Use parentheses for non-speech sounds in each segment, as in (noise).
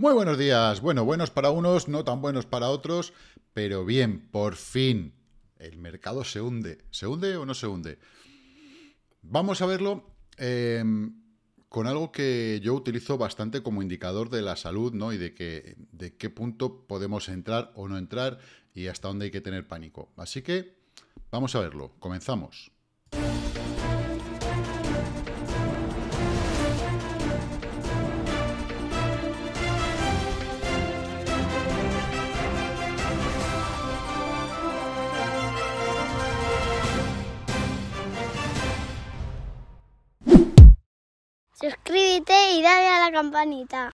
Muy buenos días. Bueno, buenos para unos, no tan buenos para otros, pero bien, por fin. El mercado se hunde. ¿Se hunde o no se hunde? Vamos a verlo em, con algo que yo utilizo bastante como indicador de la salud, ¿no? Y de, de qué punto podemos entrar o no entrar y hasta dónde hay que tener pánico. Así que vamos a verlo. Comenzamos. campanita.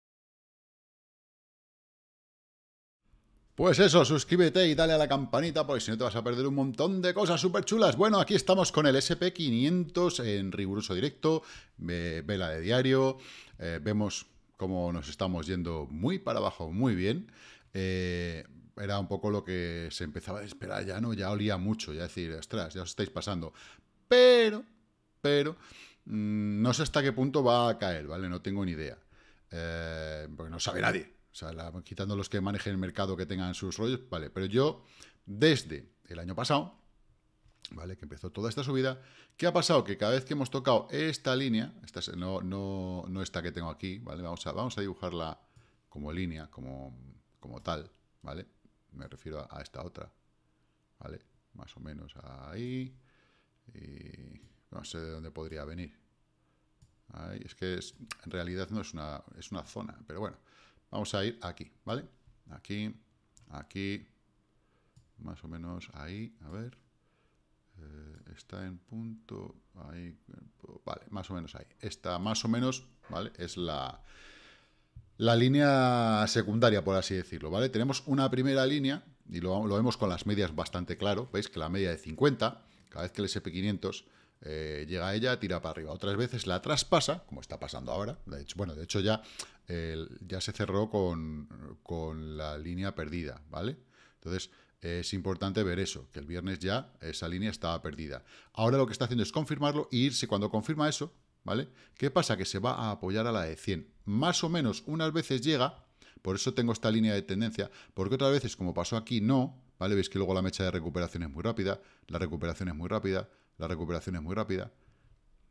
Pues eso, suscríbete y dale a la campanita porque si no te vas a perder un montón de cosas súper chulas. Bueno, aquí estamos con el SP500 en riguroso directo, vela de diario, eh, vemos cómo nos estamos yendo muy para abajo, muy bien. Eh, era un poco lo que se empezaba a esperar ya, ¿no? Ya olía mucho, ya decir, ostras, ya os estáis pasando. Pero, pero, mm, no sé hasta qué punto va a caer, ¿vale? No tengo ni idea. Eh, porque no sabe nadie. quitando los que manejen el mercado, que tengan sus rollos, vale. Pero yo, desde el año pasado, ¿vale? Que empezó toda esta subida. ¿Qué ha pasado? Que cada vez que hemos tocado esta línea, esta no, no, no esta que tengo aquí, ¿vale? Vamos a, vamos a dibujarla como línea, como, como tal, ¿vale? Me refiero a, esta otra, ¿vale? Más o menos ahí. Y no sé de dónde podría venir es que en realidad no es una, es una zona, pero bueno, vamos a ir aquí, ¿vale? Aquí, aquí, más o menos ahí, a ver. Eh, está en punto, ahí, vale, más o menos ahí. está más o menos, ¿vale? Es la, la línea secundaria, por así decirlo, ¿vale? Tenemos una primera línea, y lo, vemos con las medias bastante claro, veis que la media de 50, cada vez que el SP500 eh, llega ella, tira para arriba otras veces, la traspasa, como está pasando ahora. bueno, de hecho ya, ya se cerró con, con, la línea perdida, ¿vale? Entonces es importante ver eso, que el viernes ya esa línea estaba perdida. Ahora lo que está haciendo es confirmarlo e irse cuando confirma eso, ¿vale? ¿Qué pasa? Que se va a apoyar a la de 100. Más o menos unas veces llega, por eso tengo esta línea de tendencia, porque otras veces, como pasó aquí, no, ¿vale? Veis que luego la mecha de recuperación es muy rápida, la recuperación es muy rápida, la recuperación es muy rápida.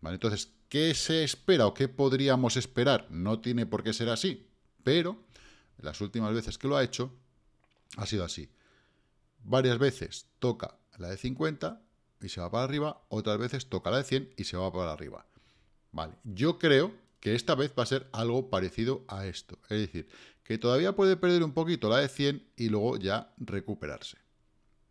¿Vale? Entonces, ¿qué se espera o qué podríamos esperar? No tiene por qué ser así, pero las últimas veces que lo ha hecho ha sido así. Varias veces toca la de 50 y se va para arriba, otras veces toca la de 100 y se va para arriba. Vale, yo creo que esta vez va a ser algo parecido a esto. Es decir, que todavía puede perder un poquito la de 100 y luego ya recuperarse.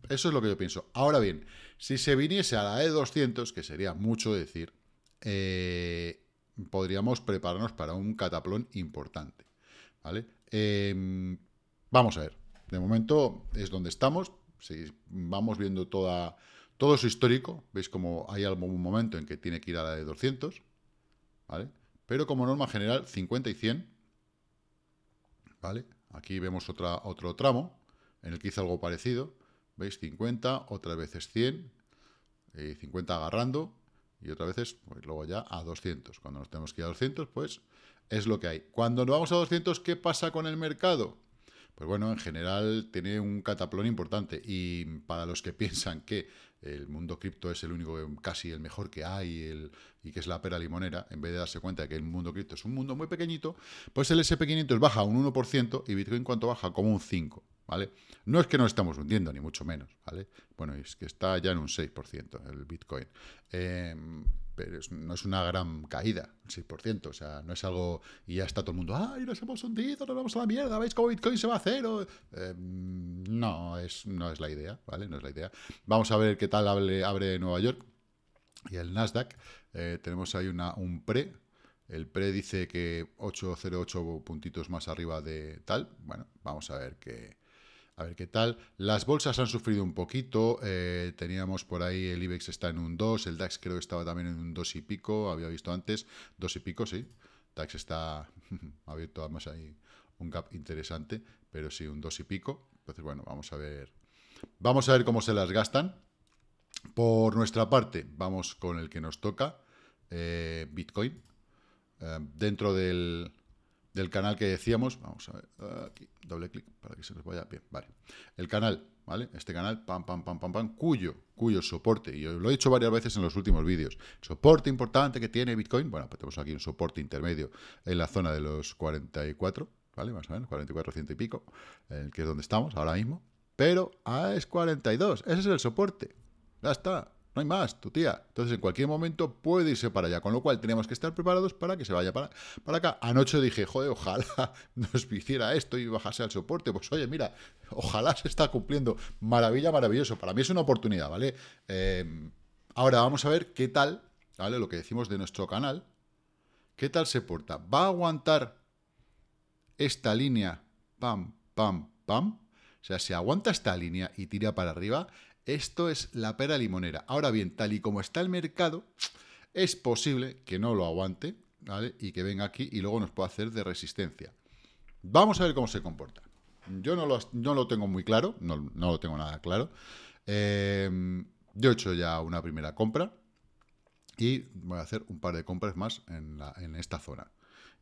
Eso es lo que yo pienso. Ahora bien, si se viniese a la E200, que sería mucho decir, eh, podríamos prepararnos para un cataplón importante. ¿vale? Em, vamos a ver. De momento es donde estamos. Si vamos viendo toda, todo su histórico, veis como hay algún momento en que tiene que ir a la e 200. ¿vale? Pero como norma general, 50 y 100. ¿vale? Aquí vemos otra, otro tramo en el que hizo algo parecido. ¿Veis? 50, otras veces 100, 50 agarrando y otra veces, pues, luego ya a 200. Cuando nos tenemos que ir a 200, pues es lo que hay. Cuando nos vamos a 200, ¿qué pasa con el mercado? Pues bueno, en general tiene un cataplón importante y para los que (laughs) piensan que el mundo cripto es el único, casi el mejor que hay el, y que es la pera limonera, en vez de darse cuenta de que el mundo cripto es un mundo muy pequeñito, pues el SP500 baja un 1% y Bitcoin cuánto baja? Como un 5%. ¿vale? No es que nos estamos hundiendo, ni mucho menos, ¿vale? Bueno, es que está ya en un 6% el Bitcoin. Em, pero no es una gran caída, el 6%, o sea, no es algo... Y ya está todo el mundo, ¡ay, nos hemos hundido, nos vamos a la mierda! ¿Veis cómo Bitcoin se va a cero? Em, no, es, no es la idea, ¿vale? No es la idea. Vamos a ver qué tal abre, abre Nueva York y el Nasdaq. Eh, tenemos ahí una, un pre, el pre dice que 808 puntitos más arriba de tal. Bueno, vamos a ver qué a ver qué tal. Las bolsas han sufrido un poquito. Eh, teníamos por ahí el IBEX está en un 2. El DAX creo que estaba también en un 2 y pico. Había visto antes. 2 y pico, sí. DAX está (laughs) abierto además ahí un gap interesante. Pero sí, un 2 y pico. Entonces, bueno, vamos a ver. Vamos a ver cómo se las gastan. Por nuestra parte, vamos con el que nos toca. Eh, Bitcoin. Eh, dentro del del canal que decíamos, vamos a ver, aquí, doble clic para que se nos vaya bien, vale. El canal, ¿vale? Este canal, pam, pam, pam, pam, pam, cuyo, cuyo soporte, y lo he dicho varias veces en los últimos vídeos, soporte importante que tiene Bitcoin, bueno, pues tenemos aquí un soporte intermedio en la zona de los 44, ¿vale? Más o menos, 44, ciento y pico, el que es donde estamos ahora mismo, pero a ah, es 42, ese es el soporte, ya está, no hay más, tu tía. Entonces, en cualquier momento puede irse para allá. Con lo cual, tenemos que estar preparados para que se vaya para, para acá. Anoche dije, joder, ojalá (laughs) nos hiciera esto y bajase al soporte. Pues oye, mira, ojalá se está cumpliendo. Maravilla, maravilloso. Para mí es una oportunidad, ¿vale? Em, ahora vamos a ver qué tal, ¿vale? Lo que decimos de nuestro canal. ¿Qué tal se porta? ¿Va a aguantar esta línea? Pam, pam, pam. O sea, si aguanta esta línea y tira para arriba, esto es la pera limonera. Ahora bien, tal y como está el mercado, es posible que no lo aguante, ¿vale? Y que venga aquí y luego nos pueda hacer de resistencia. Vamos a ver cómo se comporta. Yo no lo, tengo muy claro, no, lo tengo nada claro. Eh, yo he hecho ya una primera compra y voy a hacer un par de compras más en, esta zona.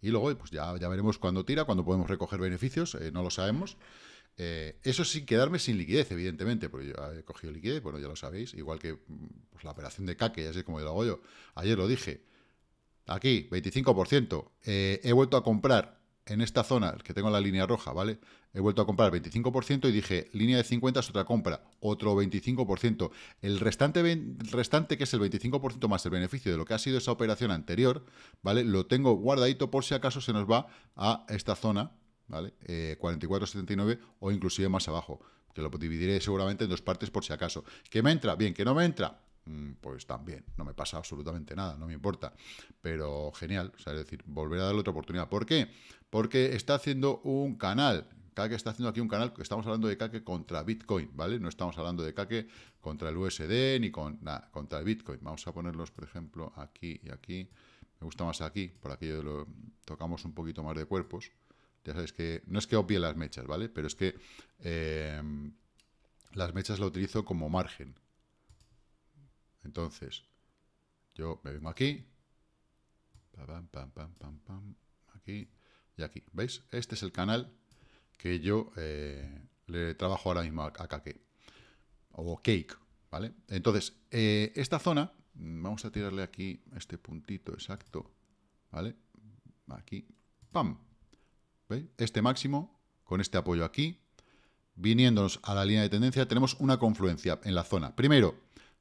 Y luego pues ya, ya veremos cuándo tira, cuándo podemos recoger beneficios, eh, no lo sabemos. Eh, eso sin quedarme sin liquidez, evidentemente, porque yo eh, he cogido liquidez, bueno, ya lo sabéis, igual que mm, pues, la operación de caque, ya sé como lo hago yo. Ayer lo dije, aquí, 25%, eh, he vuelto a comprar en esta zona, que tengo la línea roja, ¿vale? He vuelto a comprar 25% y dije, línea de 50 es otra compra, otro 25%. El restante, el restante, que es el 25% más el beneficio de lo que ha sido esa operación anterior, ¿vale? Lo tengo guardadito por si acaso se nos va a esta zona, ¿vale? 44,79 eh, o inclusive más abajo, que lo dividiré seguramente en dos partes por si acaso. ¿Que me entra? Bien, ¿que no me entra? Mm, pues también, no me pasa absolutamente nada, no me importa. Pero genial, es decir, volver a darle otra oportunidad. ¿Por qué? Porque está haciendo un canal, Kake está haciendo aquí un canal, estamos hablando de caque contra Bitcoin, ¿vale? No estamos hablando de caque contra el USD ni con contra el Bitcoin. Vamos a ponerlos, por ejemplo, aquí y aquí. Me gusta más aquí, por aquí tocamos un poquito más de cuerpos. Ya sabéis que no es que obvie las mechas, ¿vale? Pero es que em, las mechas lo utilizo como margen. Entonces, yo me vengo aquí, aquí y aquí. ¿Veis? Este es el canal que yo eh, le trabajo ahora mismo a Kake. O Cake, ¿vale? Entonces, eh, esta zona, vamos a tirarle aquí este puntito exacto, ¿vale? Aquí, ¡pam! Este máximo, con este apoyo aquí, viniéndonos a la línea de tendencia, tenemos una confluencia en la zona. Primero,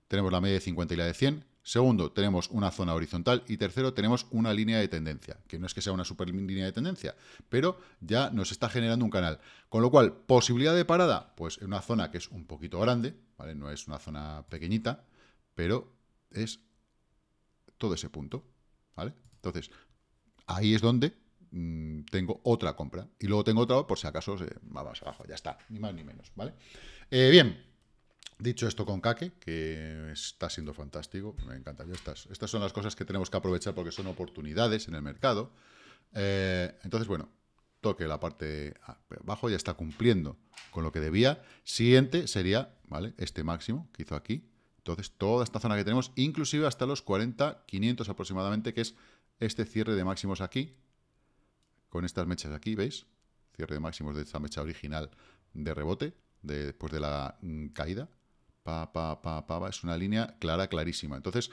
tenemos la media de 50 y la de 100. Segundo, tenemos una zona horizontal. Y tercero, tenemos una línea de tendencia, que no es que sea una super línea de tendencia, pero ya nos está generando un canal. Con lo cual, posibilidad de parada, pues en una zona que es un poquito grande, ¿vale? No es una zona pequeñita, pero es todo ese punto, ¿vale? Entonces, ahí es donde mm, tengo otra compra. Y luego tengo otra por si acaso va más abajo. Ya está, ni más ni menos, ¿vale? Eh, bien, Dicho esto con Kake, que está siendo fantástico, me encanta. Estas, estas son las cosas que tenemos que aprovechar porque son oportunidades en el mercado. Eh, entonces, bueno, toque la parte abajo, ya está cumpliendo con lo que debía. Siguiente sería, ¿vale? Este máximo que hizo aquí. Entonces, toda esta zona que tenemos, inclusive hasta los 40, 500 aproximadamente, que es este cierre de máximos aquí, con estas mechas aquí, ¿veis? Cierre de máximos de esta mecha original de rebote, después de la mm, caída. Pa, pa, pa, es una línea clara, clarísima. Entonces,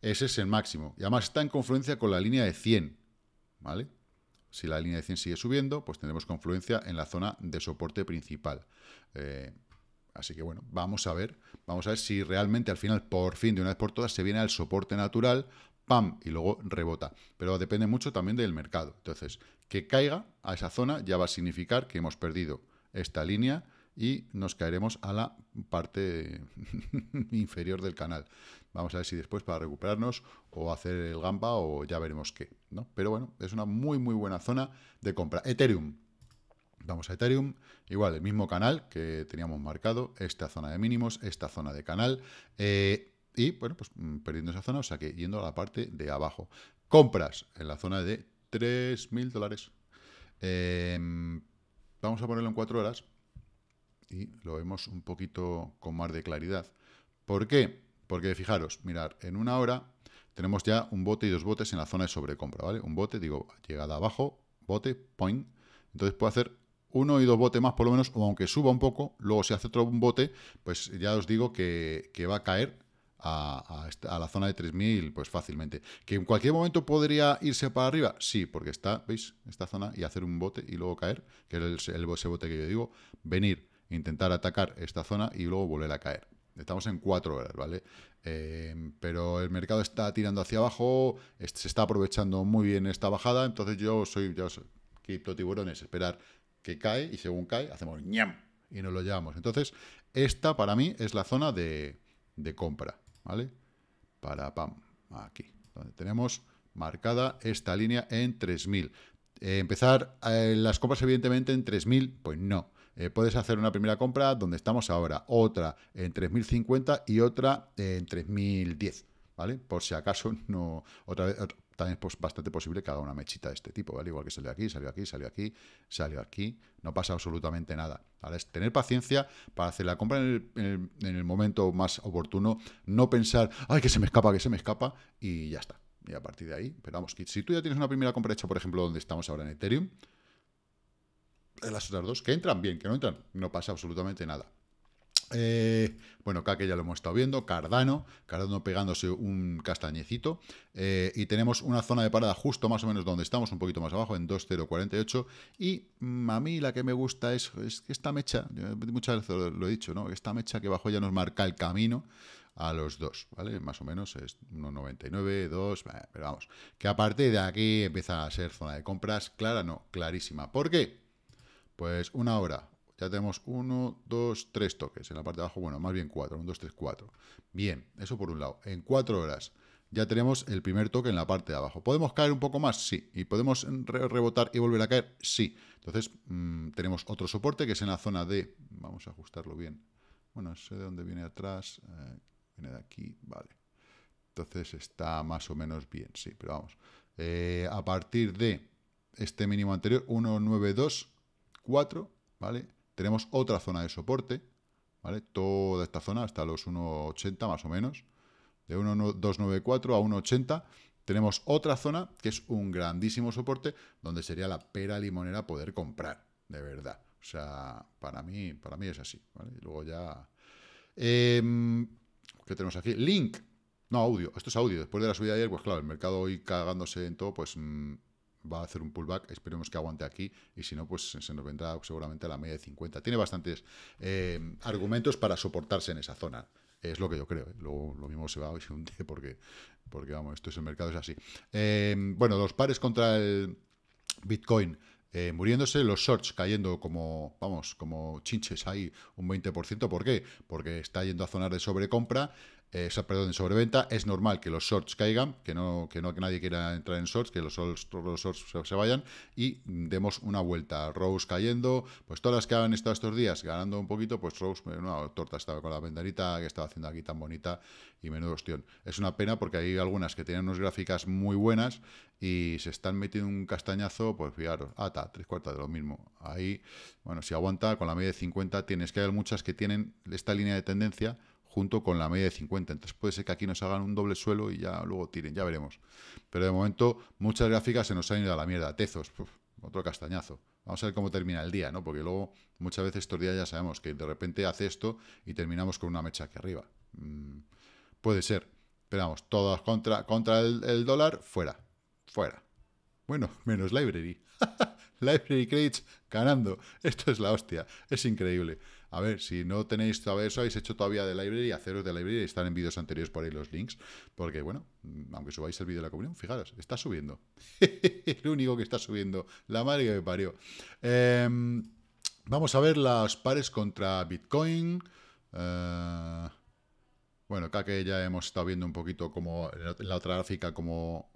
ese es el máximo. Y además está en confluencia con la línea de 100, ¿vale? Si la línea de 100 sigue subiendo, pues tendremos confluencia en la zona de soporte principal. Eh, así que bueno, vamos a ver, vamos a ver si realmente al final, por fin, de una vez por todas, se viene al soporte natural, pam, y luego rebota. Pero depende mucho también del mercado. Entonces, que caiga a esa zona ya va a significar que hemos perdido esta línea y nos caeremos a la parte (laughs) inferior del canal. Vamos a ver si después para recuperarnos o hacer el gamba o ya veremos qué. ¿no? Pero bueno, es una muy muy buena zona de compra. Ethereum. Vamos a Ethereum, igual el mismo canal que teníamos marcado, esta zona de mínimos, esta zona de canal, eh, y bueno, pues mm, perdiendo esa zona, o sea que yendo a la parte de abajo. Compras en la zona de 3.000 dólares. Em, vamos a ponerlo en 4 horas y lo vemos un poquito con más de claridad. ¿Por qué? Porque fijaros, mirar, en una hora tenemos ya un bote y dos botes en la zona de sobrecompra, ¿vale? Un bote, digo, llegada abajo, bote, point. Entonces puedo hacer uno y dos botes más por lo menos, o aunque suba un poco, luego si hace otro bote, pues ya os digo que, que va a caer a, la zona de 3.000, pues fácilmente. ¿Que en cualquier momento podría irse para arriba? Sí, porque está, ¿veis? Esta zona y hacer un bote y luego caer, que es el, ese bote que yo digo, venir, intentar atacar esta zona y luego volver a caer. Estamos en cuatro horas, ¿vale? Eh, pero el mercado está tirando hacia abajo, se está aprovechando muy bien esta bajada, entonces yo soy, yo tiburones, esperar que cae y según cae hacemos ñam y nos lo llevamos. Entonces, esta para mí es la zona de compra. ¿vale? Para, pam, aquí, donde tenemos marcada esta línea en 3.000. Eh, empezar eh, las compras, evidentemente, en 3.000, pues no. Eh, puedes hacer una primera compra donde estamos ahora, otra en 3.050 y otra en 3.010, ¿vale? Por si acaso no, otra vez, también es bastante posible que haga una mechita de este tipo, ¿vale? Igual que salió aquí, salió aquí, salió aquí, salió aquí, no pasa absolutamente nada, ¿vale? Es tener paciencia para hacer la compra en el, momento más oportuno, no pensar, ay, que se me escapa, que se me escapa, y ya está. Y a partir de ahí, pero vamos, si tú ya tienes una primera compra hecha, por ejemplo, donde estamos ahora en Ethereum, las otras dos, que entran bien, que no entran, no pasa absolutamente nada. Eh, bueno, que ya lo hemos estado viendo, Cardano, Cardano pegándose un castañecito, eh, y tenemos una zona de parada justo más o menos donde estamos, un poquito más abajo, en 2.048, y mm, a mí la que me gusta es, esta mecha, muchas veces lo, he dicho, ¿no? esta mecha que bajo ya nos marca el camino, a los dos, ¿vale? Más o menos es 1,99, 2, pero vamos, que a partir de aquí empieza a ser zona de compras, clara no, clarísima. ¿Por qué? Pues una hora, ya tenemos 1, 2, 3 toques. En la parte de abajo, bueno, más bien 4. 1, 2, 3, 4. Bien, eso por un lado. En 4 horas ya tenemos el primer toque en la parte de abajo. ¿Podemos caer un poco más? Sí. ¿Y podemos rebotar y volver a caer? Sí. Entonces mm, tenemos otro soporte que es en la zona de... Vamos a ajustarlo bien. Bueno, sé de dónde viene atrás. Eh, viene de aquí. Vale. Entonces está más o menos bien. Sí, pero vamos. Eh, a partir de este mínimo anterior, 1, 9, 2, 4, ¿vale? Tenemos otra zona de soporte, ¿vale? Toda esta zona hasta los 1,80 más o menos. De 1,294 a 1,80 tenemos otra zona que es un grandísimo soporte donde sería la pera limonera poder comprar, de verdad. O sea, para mí, para mí es así, ¿vale? Y luego ya... Em, ¿Qué tenemos aquí? Link. No, audio. Esto es audio. Después de la subida de ayer, pues claro, el mercado hoy cagándose en todo, pues... Mm, va a hacer un pullback, esperemos que aguante aquí y si no, pues se nos vendrá seguramente a la media de 50. Tiene bastantes eh, argumentos para soportarse en esa zona. Es lo que yo creo. ¿eh? Luego lo mismo se va a hundir (laughs) porque, porque vamos, esto es el mercado, es así. Em, bueno, los pares contra el Bitcoin. Eh, muriéndose, los shorts cayendo como, vamos, como chinches ahí un 20%. ¿Por qué? Porque está yendo a zonas de sobrecompra eh, perdón, sobreventa, es normal que los shorts caigan, que no, que no que nadie quiera entrar en shorts, que los, shorts, se, vayan y demos una vuelta. Rose cayendo, pues todas las que han estado estos días ganando un poquito, pues Rose, una eh, torta estaba con la ventanita que estaba haciendo aquí tan bonita y menudo ostión. Es una pena porque hay algunas que tienen unas gráficas muy buenas y se están metiendo un castañazo, pues fijaros, ata, tres cuartas de lo mismo. Ahí, bueno, si aguanta con la media de 50, tienes que haber muchas que tienen esta línea de tendencia junto con la media de 50. Entonces puede ser que aquí nos hagan un doble suelo y ya luego tiren, ya veremos. Pero de momento muchas gráficas se nos han ido a la mierda. Tezos, otro castañazo. Vamos a ver cómo termina el día, ¿no? Porque luego muchas veces estos días ya sabemos que de repente hace esto y terminamos con una mecha aquí arriba. Mm, puede ser. ...esperamos, vamos, todas contra, contra el, el dólar, fuera. Fuera. Bueno, (laughs) menos library. (laughs) library credits ganando. Esto es la hostia. Es increíble. A ver, si no tenéis todavía eso, habéis hecho todavía de library, haceros de library, están en vídeos anteriores por ahí los links, porque bueno, mm, aunque subáis el vídeo de la comunión, fijaros, está subiendo. (laughs) Lo único que está subiendo, la madre que me parió. Em, vamos a ver las pares contra Bitcoin. Eh, bueno, acá que ya hemos estado viendo un poquito como en la otra gráfica, como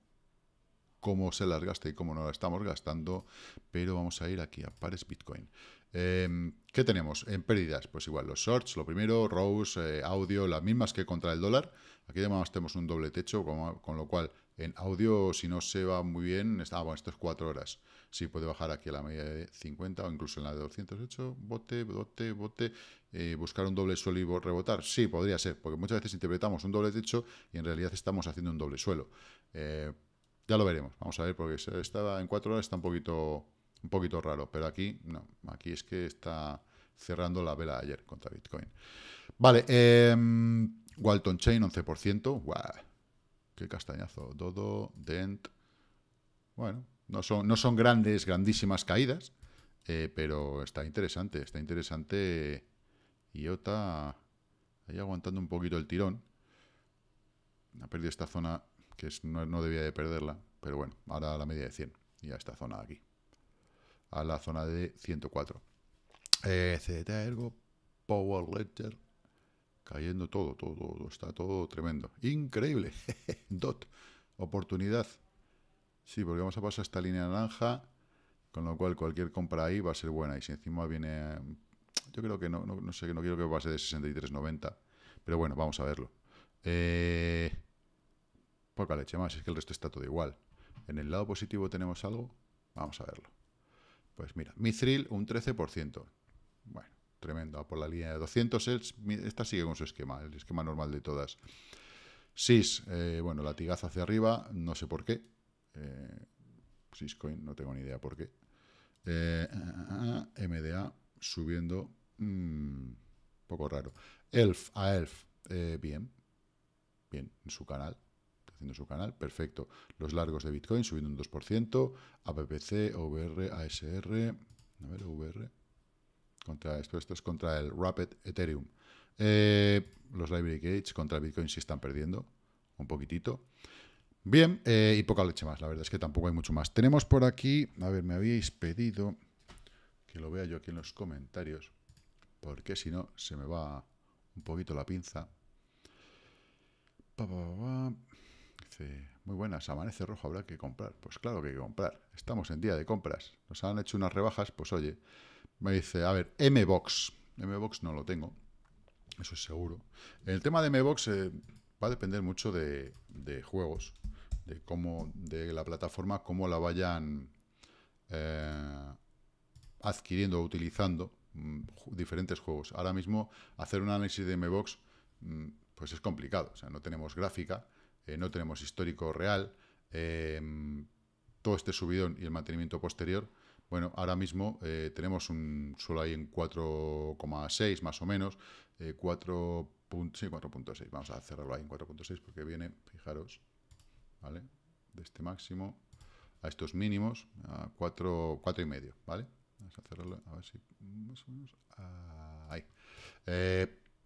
cómo se las gasta y cómo no la estamos gastando, pero vamos a ir aquí a pares Bitcoin. Em, ¿Qué tenemos en pérdidas? Pues igual los shorts, lo primero, rose eh, audio, las mismas que contra el dólar. Aquí además tenemos un doble techo, con, lo cual en audio, si no se va muy bien, está, ah, bueno, esto es horas. Si sí, puede bajar aquí a la media de 50 o incluso en la de 208, bote, bote, bote, eh, buscar un doble suelo y rebotar. Sí, podría ser, porque muchas veces interpretamos un doble techo y en realidad estamos haciendo un doble suelo. Eh, ya lo veremos, vamos a ver, porque estaba en cuatro horas está un poquito, un poquito raro, pero aquí no, aquí es que está cerrando la vela ayer contra Bitcoin. Vale, em, Walton Chain 11%, ¡guau! ¡Qué castañazo! Dodo, Dent... Bueno, no son, no son grandes, grandísimas caídas, eh, pero está interesante, está interesante. IOTA ahí aguantando un poquito el tirón. Ha perdido esta zona que no, debía de perderla, pero bueno, ahora a la media de 100 y a esta zona de aquí, a la zona de 104. Eh, Ergo, Power Ledger, cayendo todo, todo, todo, está todo tremendo. Increíble, (laughs) DOT, oportunidad. Sí, porque vamos a pasar esta línea naranja, con lo cual cualquier compra ahí va a ser buena. Y si encima viene, yo creo que no, no, no sé, no quiero que pase de 63.90, pero bueno, vamos a verlo. Eh, Poca leche más, es que el resto está todo igual. En el lado positivo tenemos algo, vamos a verlo. Pues mira, Mithril un 13%. Bueno, tremendo, por la línea de 200 esta sigue con su esquema, el esquema normal de todas. SIS, eh, bueno, latigazo hacia arriba, no sé por qué. Eh, no tengo ni idea por qué. Eh, ah, ah, ah, MDA subiendo, mm, poco raro. ELF a ELF, eh, bien, bien, en su canal, haciendo su canal, perfecto. Los largos de Bitcoin subiendo un 2%, APPC, OVR, ASR, a ver, VR, contra esto, esto es contra el Rapid Ethereum. Eh, los Library Gates contra Bitcoin sí están perdiendo, un poquitito. Bien, eh, y poca leche más, la verdad es que tampoco hay mucho más. Tenemos por aquí, a ver, me habíais pedido que lo vea yo aquí en los comentarios, porque si no se me va un poquito la pinza muy buenas, amanece rojo, habrá que comprar. Pues claro que hay que comprar, estamos en día de compras. Nos han hecho unas rebajas, pues oye, me dice, a ver, Mbox Mbox no lo tengo, eso es seguro. El tema de Mbox eh, va a depender mucho de, juegos, de cómo, de la plataforma, cómo la vayan eh, adquiriendo o utilizando mm, diferentes juegos. Ahora mismo, hacer un análisis de Mbox mm, pues es complicado. O sea, no tenemos gráfica, eh, no tenemos histórico real, eh, todo este subidón y el mantenimiento posterior, bueno, ahora mismo eh, tenemos un solo ahí en 4,6 más o menos, 4.6, sí, 4.6, vamos a cerrarlo ahí en 4.6 porque viene, fijaros, ¿vale? De este máximo a estos mínimos, a 4, 4 y medio, ¿vale? Vamos a cerrarlo, a ver si ahí.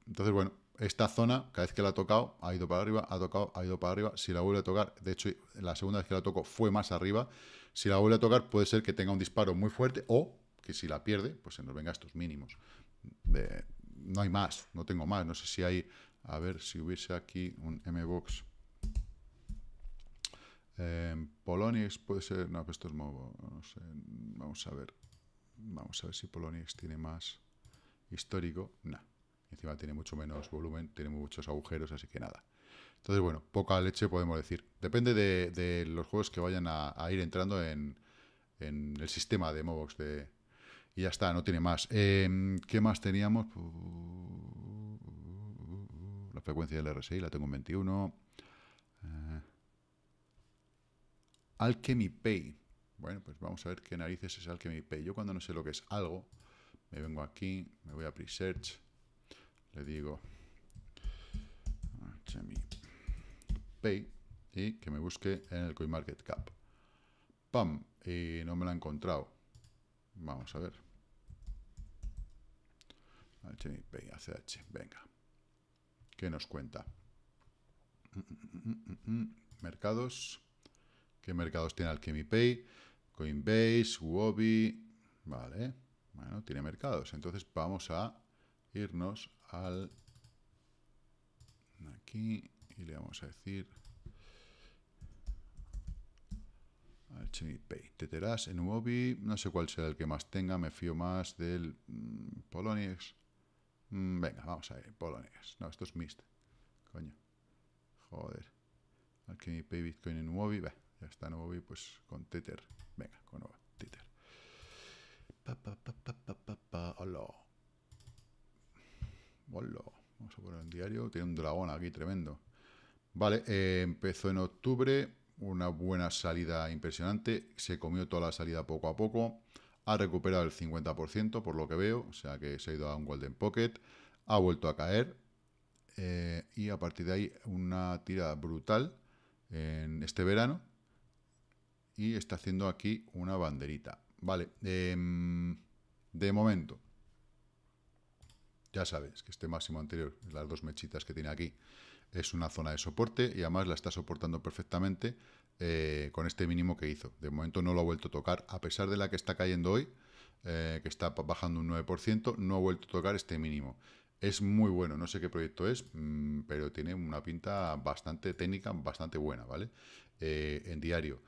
Entonces, bueno, esta zona, cada vez que la ha tocado, ha ido para arriba, ha tocado, ha ido para arriba. Si la vuelve a tocar, de hecho, la segunda vez que la toco fue más arriba. Si la vuelve a tocar, puede ser que tenga un disparo muy fuerte o que si la pierde, pues se nos venga estos mínimos. no hay más, no tengo más. No sé si hay, a ver si hubiese aquí un M-Box. Eh, Poloniex puede ser, no, esto es nuevo. no sé, vamos a ver. Vamos a ver si Poloniex tiene más histórico. No. Encima tiene mucho menos volumen, tiene muchos agujeros, así que nada. Entonces, bueno, poca leche podemos decir. Depende de, los juegos que vayan a, ir entrando en, el sistema de Mobox. De, y ya está, no tiene más. Em, ¿Qué más teníamos? La frecuencia del RSI la tengo en 21. Eh, Alchemy Pay. Bueno, pues vamos a ver qué narices es Alchemy Pay. Yo cuando no sé lo que es algo, me vengo aquí, me voy a Presearch, le digo HMI Pay y que me busque en el CoinMarketCap. ¡Pam! Y no me lo ha encontrado. Vamos a ver. HMI Pay, ACH, venga. ¿Qué nos cuenta? Mercados. ¿Qué mercados tiene Alchemy Pay? Coinbase, Huobi. Vale. Bueno, tiene mercados. Entonces vamos a irnos al aquí y le vamos a decir HMP. Teteras, Uobi, no sé cuál será el que más tenga, me fío más del mm, Poloniex. Mm, venga, vamos a ver, Poloniex. No, esto es Mist. Coño. Joder. Alchemy Pay Bitcoin en Uobi. va ya está en Uobi pues con Tether. Venga, con Tether. Pa, pa, pa, pa, pa, pa, pa. Hola. Vamos a poner en diario. Tiene un dragón aquí tremendo. Vale, eh, empezó en octubre. Una buena salida impresionante. Se comió toda la salida poco a poco. Ha recuperado el 50% por lo que veo. O sea que se ha ido a un Golden Pocket. Ha vuelto a caer. Eh, y a partir de ahí una tira brutal en este verano. Y está haciendo aquí una banderita. Vale. Em, de momento. Ya sabes que este máximo anterior, las dos mechitas que tiene aquí, es una zona de soporte y además la está soportando perfectamente eh, con este mínimo que hizo. De momento no lo ha vuelto a tocar, a pesar de la que está cayendo hoy, eh, que está bajando un 9%, no ha vuelto a tocar este mínimo. Es muy bueno, no sé qué proyecto es, mm, pero tiene una pinta bastante técnica, bastante buena, ¿vale? Eh, en diario.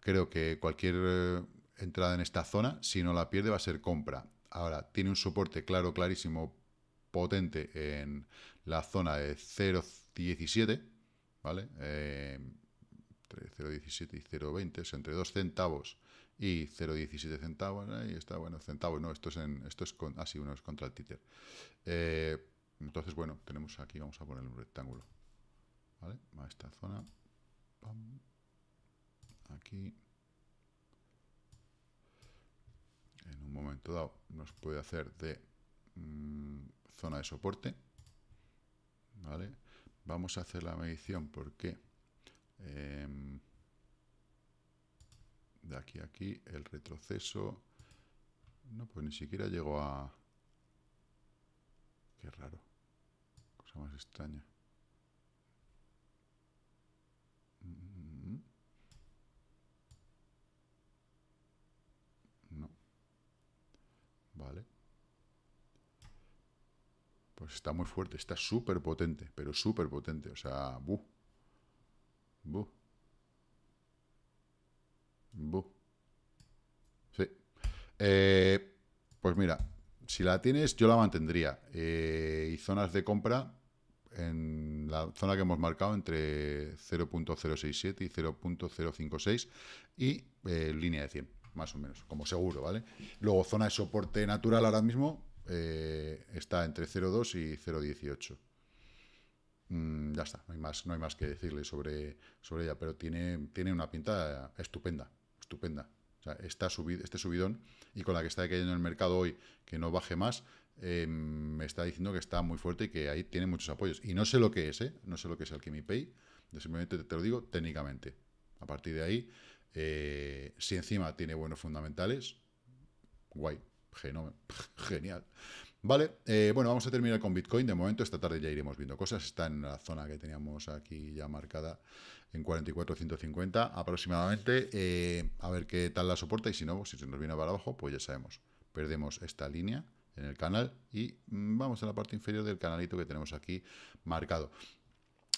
Creo que cualquier entrada en esta zona, si no la pierde, va a ser compra. Ahora, tiene un soporte claro, clarísimo, potente en la zona de 0,17, ¿vale? Eh, 0,17 y 0,20, es entre 2 centavos y 0,17 centavos, eh, ahí está, bueno, centavos, no, esto es, en, esto es con, ah, uno es contra el títer. Eh, entonces, bueno, tenemos aquí, vamos a poner un rectángulo, ¿vale? A esta zona, aquí, en un momento dado nos puede hacer de mm, zona de soporte. Vamos a hacer la medición porque em, de aquí a aquí el retroceso no, pues ni siquiera llegó a... Qué raro. Cosa más extraña. Pues está muy fuerte, está súper potente, pero súper potente, o sea, buh, buh, buh. Sí. Eh, pues mira, si la tienes, yo la mantendría. Eh, y zonas de compra en la zona que hemos marcado entre 0.067 y 0.056 y eh, línea de 100 más o menos, como seguro, ¿vale? Luego, zona de soporte natural ahora mismo eh, está entre 0,2 y 0,18. Mm, ya está, no hay más, no hay más que decirle sobre, sobre ella, pero tiene, tiene una pinta estupenda, estupenda. O sea, está este subidón y con la que está cayendo el mercado hoy, que no baje más, em, me está diciendo que está muy fuerte y que ahí tiene muchos apoyos. Y no sé lo que es, ¿eh? No sé lo que es el Pay. simplemente te lo digo técnicamente. A partir de ahí, eh, si encima tiene buenos fundamentales, guay, (laughs) genial. Vale, eh, bueno, vamos a terminar con Bitcoin. De momento, esta tarde ya iremos viendo cosas. Está en la zona que teníamos aquí ya marcada en 44.150 aproximadamente. Eh, a ver qué tal la soporta y si no, si se nos viene para abajo, pues ya sabemos. Perdemos esta línea en el canal y mm, vamos a la parte inferior del canalito que tenemos aquí marcado.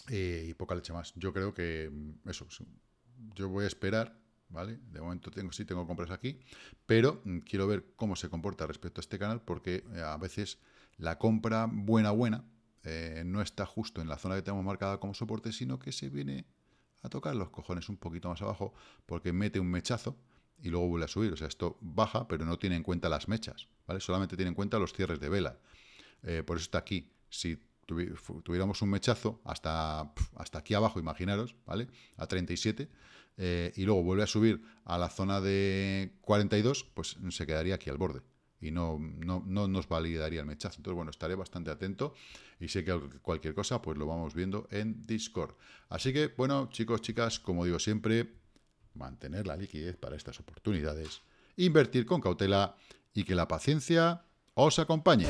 y poca leche más. Yo creo que mm, eso, yo voy a esperar de momento tengo, sí tengo compras aquí, pero mm, quiero ver cómo se comporta respecto a este canal, porque eh, a veces la compra buena, buena, eh, no está justo en la zona que tenemos marcada como soporte, sino que se viene a tocar los cojones un poquito más abajo, porque mete un mechazo y luego vuelve a subir. O sea, esto baja, pero no tiene en cuenta las mechas, ¿vale? Solamente tiene en cuenta los cierres de vela. Eh, por eso está aquí. Si tuviéramos un mechazo hasta, hasta aquí abajo, imaginaros, ¿vale? A 37, eh, y luego vuelve a subir a la zona de 42, pues se quedaría aquí al borde y no, no, nos validaría el mechazo. Entonces, bueno, estaré bastante atento y sé que cualquier cosa, pues lo vamos viendo en Discord. Así que, bueno, chicos, chicas, como digo siempre, mantener la liquidez para estas oportunidades, invertir con cautela y que la paciencia os acompañe.